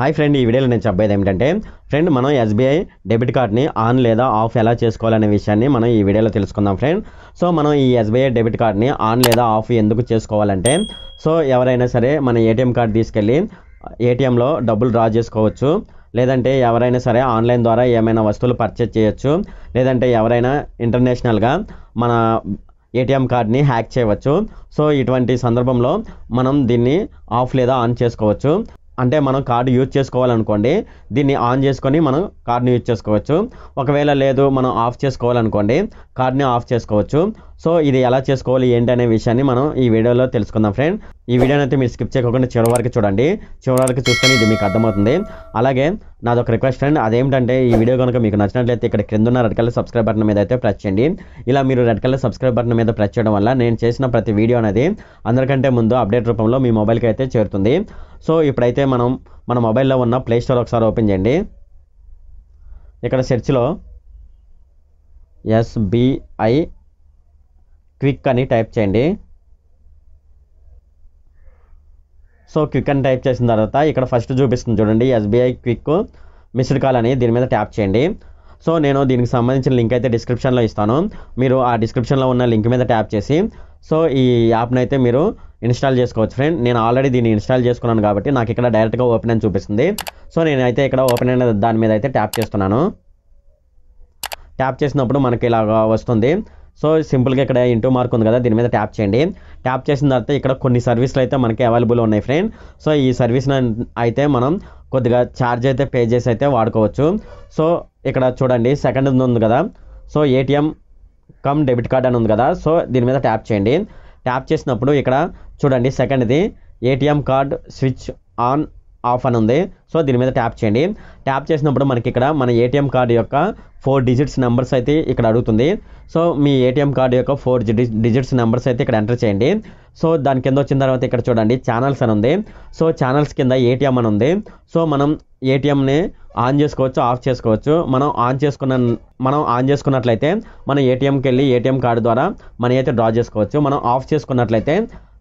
hi friend ఈ వీడియోలో నేను చెప్పేది ఏమిటంటే ఫ్రెండ్ మనం ఎస్బీఐ డెబిట్ కార్డ్ని ఆన్ లేదా ఆఫ్ ఎలా చేసుకోవాలనే విషయాన్ని మనం ఈ వీడియోలో తెలుసుకుందాం ఫ్రెండ్ సో మనం ఈ ఎస్బీఐ డెబిట్ కార్డ్ని ఆన్ లేదా ఆఫ్ ఎందుకు చేసుకోవాలంటే సో ఎవరైనా సరే మన ఏటీఎం కార్డు తీసుకెళ్ళి ఏటీఎంలో డబ్బులు డ్రా చేసుకోవచ్చు లేదంటే ఎవరైనా సరే ఆన్లైన్ ద్వారా ఏమైనా వస్తువులు పర్చేజ్ చేయొచ్చు లేదంటే ఎవరైనా ఇంటర్నేషనల్గా మన ఏటీఎం కార్డ్ని హ్యాక్ చేయవచ్చు సో ఇటువంటి సందర్భంలో మనం దీన్ని ఆఫ్ లేదా ఆన్ చేసుకోవచ్చు అంటే మనం కార్డు యూజ్ చేసుకోవాలనుకోండి దీన్ని ఆన్ చేసుకొని మనం కార్డ్ని యూజ్ చేసుకోవచ్చు ఒకవేళ లేదు మనం ఆఫ్ చేసుకోవాలనుకోండి కార్డ్ని ఆఫ్ చేసుకోవచ్చు సో ఇది ఎలా చేసుకోవాలి ఏంటి అనే విషయాన్ని మనం ఈ వీడియోలో తెలుసుకుందాం ఫ్రెండ్ ఈ వీడియోని అయితే మీరు స్కిప్ చేయకుండా చివరి వరకు చూడండి చివరి వరకు చూస్తే ఇది మీకు అర్థమవుతుంది అలాగే నాది ఒక రిక్వెస్ట్ ఫ్రెండ్ అదేంటంటే ఈ వీడియో కనుక మీకు నచ్చినట్లయితే ఇక్కడ క్రింద ఉన్న రెడ్ కలర్ సబ్స్క్రైబ్ బటన్ మీద అయితే ప్రెస్ చేయండి ఇలా మీరు రెడ్ కలర్ సబ్స్క్రైబ్ బటన్ మీద ప్రెస్ చేయడం వల్ల నేను చేసిన ప్రతి వీడియో అనేది అందరికంటే ముందు అప్డేట్ రూపంలో మీ మొబైల్కి అయితే చేరుతుంది సో ఇప్పుడైతే మనం మన మొబైల్లో ఉన్న ప్లే స్టోర్ ఒకసారి ఓపెన్ చేయండి ఇక్కడ సెర్చ్లో ఎస్బిఐ క్విక్ అని టైప్ చేయండి సో క్విక్ అని టైప్ చేసిన తర్వాత ఇక్కడ ఫస్ట్ చూపిస్తుంది చూడండి ఎస్బీఐ క్విక్ మిస్డ్ కాల్ అని దీని మీద ట్యాప్ చేయండి సో నేను దీనికి సంబంధించిన లింక్ అయితే డిస్క్రిప్షన్లో ఇస్తాను మీరు ఆ డిస్క్రిప్షన్లో ఉన్న లింక్ మీద ట్యాప్ చేసి సో ఈ యాప్ని అయితే మీరు ఇన్స్టాల్ చేసుకోవచ్చు ఫ్రెండ్ నేను ఆల్రెడీ దీన్ని ఇన్స్టాల్ చేసుకున్నాను కాబట్టి నాకు ఇక్కడ డైరెక్ట్గా ఓపెన్ అని చూపిస్తుంది సో నేనైతే ఇక్కడ ఓపెన్ అయిన దాని మీద అయితే ట్యాప్ చేస్తున్నాను ట్యాప్ చేసినప్పుడు మనకి ఇలా వస్తుంది సో సింపుల్గా ఇక్కడ ఇంటూ మార్క్ ఉంది కదా దీని మీద ట్యాప్ చేయండి ట్యాప్ చేసిన తర్వాత ఇక్కడ కొన్ని సర్వీసులు అయితే మనకి అవైలబుల్ ఉన్నాయి ఫ్రెండ్ సో ఈ సర్వీస్ అయితే మనం కొద్దిగా ఛార్జ్ అయితే పే చేసి అయితే వాడుకోవచ్చు సో ఇక్కడ చూడండి సెకండ్ ఉంది కదా so ATM cum debit card అని ఉంది కదా సో దీని మీద ట్యాప్ చేయండి ట్యాప్ చేసినప్పుడు ఇక్కడ చూడండి సెకండ్ది ATM card switch on off అని ఉంది సో దీని మీద ట్యాప్ చేయండి ట్యాప్ చేసినప్పుడు మనకి ఇక్కడ మన ఏటీఎం కార్డు యొక్క ఫోర్ డిజిట్స్ నెంబర్స్ అయితే ఇక్కడ అడుగుతుంది సో మీ ఏటీఎం కార్డు యొక్క ఫోర్ డిజిట్స్ నెంబర్స్ అయితే ఇక్కడ ఎంటర్ చేయండి సో దాని కింద వచ్చిన తర్వాత ఇక్కడ చూడండి ఛానల్స్ అని ఉంది సో ఛానల్స్ కింద ఏటీఎం అని ఉంది సో మనం ఏటీఎంని ఆన్ చేసుకోవచ్చు ఆఫ్ చేసుకోవచ్చు మనం ఆన్ చేసుకున్న మనం ఆన్ చేసుకున్నట్లయితే మనం ఏటీఎంకి వెళ్ళి ఏటీఎం కార్డు ద్వారా మనీ అయితే డ్రా చేసుకోవచ్చు మనం ఆఫ్ చేసుకున్నట్లయితే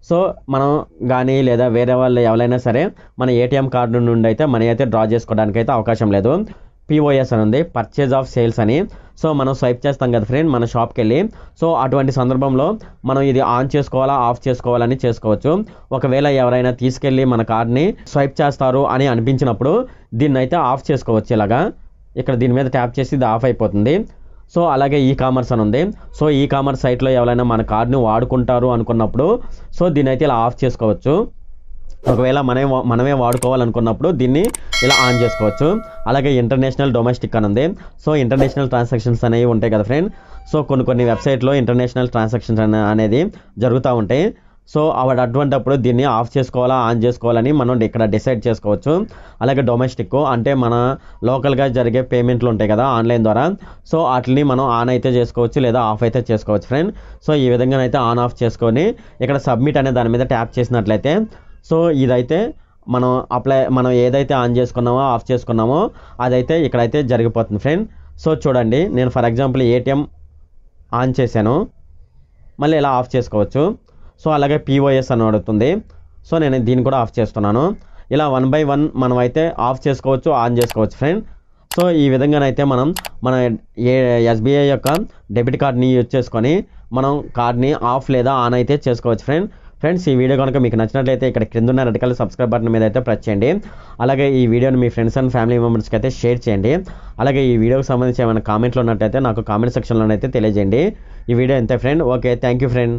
సో మనం కానీ లేదా వేరే వాళ్ళు ఎవరైనా సరే మన ఏటీఎం కార్డు నుండి అయితే మనీ అయితే డ్రా చేసుకోవడానికి అయితే అవకాశం లేదు పిఓఎస్ అని ఉంది పర్చేజ్ ఆఫ్ సేల్స్ అని సో మనం స్వైప్ చేస్తాం కదా ఫ్రెండ్ మన షాప్కి వెళ్ళి సో అటువంటి సందర్భంలో మనం ఇది ఆన్ చేసుకోవాలా ఆఫ్ చేసుకోవాలని చేసుకోవచ్చు ఒకవేళ ఎవరైనా తీసుకెళ్ళి మన కార్డ్ని స్వైప్ చేస్తారు అని అనిపించినప్పుడు దీన్ని అయితే ఆఫ్ చేసుకోవచ్చు ఇలాగా ఇక్కడ దీని మీద ట్యాప్ చేసి ఇది ఆఫ్ అయిపోతుంది సో అలాగే ఈ కామర్స్ అని ఉంది సో ఈ కామర్స్ సైట్లో ఎవరైనా మన కార్డుని వాడుకుంటారు అనుకున్నప్పుడు సో దీని అయితే ఇలా ఆఫ్ చేసుకోవచ్చు ఒకవేళ మనమే మనమే వాడుకోవాలనుకున్నప్పుడు దీన్ని ఇలా ఆన్ చేసుకోవచ్చు అలాగే ఇంటర్నేషనల్ డొమెస్టిక్ అని ఉంది సో ఇంటర్నేషనల్ ట్రాన్సాక్షన్స్ అనేవి ఉంటాయి కదా ఫ్రెండ్ సో కొన్ని కొన్ని వెబ్సైట్లో ఇంటర్నేషనల్ ట్రాన్సాక్షన్స్ అనేది జరుగుతూ ఉంటాయి సో ఆవిడ అటువంటిప్పుడు దీన్ని ఆఫ్ చేసుకోవాలా ఆన్ చేసుకోవాలని మనం ఇక్కడ డిసైడ్ చేసుకోవచ్చు అలాగే డొమెస్టిక్ అంటే మన లోకల్గా జరిగే పేమెంట్లు ఉంటాయి కదా ఆన్లైన్ ద్వారా సో వాటిని మనం ఆన్ అయితే చేసుకోవచ్చు లేదా ఆఫ్ అయితే చేసుకోవచ్చు ఫ్రెండ్ సో ఈ విధంగానైతే ఆన్ ఆఫ్ చేసుకొని ఇక్కడ సబ్మిట్ అనే దాని మీద ట్యాప్ చేసినట్లయితే సో ఇదైతే మనం అప్లై మనం ఏదైతే ఆన్ చేసుకున్నామో ఆఫ్ చేసుకున్నామో అదైతే ఇక్కడైతే జరిగిపోతుంది ఫ్రెండ్ సో చూడండి నేను ఫర్ ఎగ్జాంపుల్ ఏటీఎం ఆన్ చేశాను మళ్ళీ ఇలా ఆఫ్ చేసుకోవచ్చు సో అలాగే పీఓఎస్ అని అడుగుతుంది సో నేను దీన్ని కూడా ఆఫ్ చేస్తున్నాను ఇలా వన్ బై వన్ మనం అయితే ఆఫ్ చేసుకోవచ్చు ఆన్ చేసుకోవచ్చు ఫ్రెండ్ సో ఈ విధంగానైతే మనం మన ఏ ఎస్బీఐ యొక్క డెబిట్ కార్డ్ని యూజ్ చేసుకొని మనం కార్డ్ని ఆఫ్ లేదా ఆన్ అయితే చేసుకోవచ్చు ఫ్రెండ్ ఫ్రెండ్స్ ఈ వీడియో కనుక మీకు నచ్చినట్లయితే ఇక్కడ క్రింద ఉన్న రెడ్ కలర్ సబ్స్క్రైబ్ బటన్ మీద అయితే ప్రెస్ చేయండి అలాగే ఈ వీడియోని మీ ఫ్రెండ్స్ అండ్ ఫ్యామిలీ మెంబర్స్కి అయితే షేర్ చేయండి అలాగే ఈ వీడియోకి సంబంధించి ఏమైనా కామెంట్లు ఉన్నట్టయితే నాకు కామెంట్ సెక్షన్లో అయితే తెలియజేయండి ఈ వీడియో ఎంత ఫ్రెండ్ ఓకే థ్యాంక్ ఫ్రెండ్